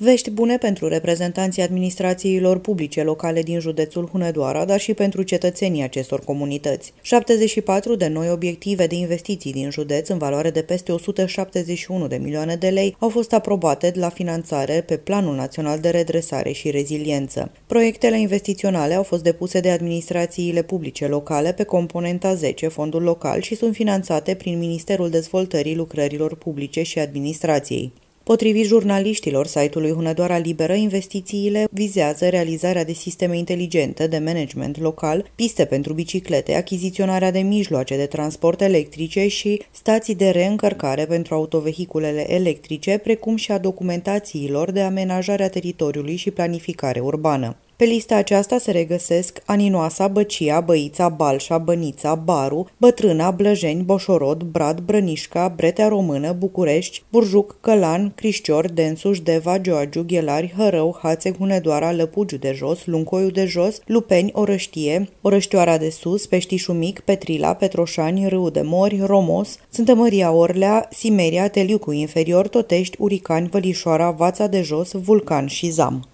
Vești bune pentru reprezentanții administrațiilor publice locale din județul Hunedoara, dar și pentru cetățenii acestor comunități. 74 de noi obiective de investiții din județ în valoare de peste 171 de milioane de lei au fost aprobate la finanțare pe Planul Național de Redresare și Reziliență. Proiectele investiționale au fost depuse de administrațiile publice locale pe componenta 10, fondul local, și sunt finanțate prin Ministerul Dezvoltării Lucrărilor Publice și Administrației. Potrivit jurnaliștilor site-ului Hunedoara Liberă, investițiile vizează realizarea de sisteme inteligente de management local, piste pentru biciclete, achiziționarea de mijloace de transport electrice și stații de reîncărcare pentru autovehiculele electrice, precum și a documentațiilor de amenajare a teritoriului și planificare urbană. Pe lista aceasta se regăsesc Aninoasa, Băcia, Băița, Balșa, Bănița, Baru, Bătrâna, Blăjeni, Boșorod, Brad, Brănișca, Bretea Română, București, Burjuc, Călan, Crișcior, Densuș, Deva, Gioagiu, Ghelari, Hărău, Hațe, Hunedoara, Lăpugiu de Jos, Luncoiu de Jos, Lupeni, Orăștie, Orăștioara de Sus, Peștișu Mic, Petrila, Petroșani, Râu de Mori, Romos, Maria Orlea, Simeria, Teliucu Inferior, Totești, Uricani, Vălișoara, Vața de Jos, Vulcan și Zam.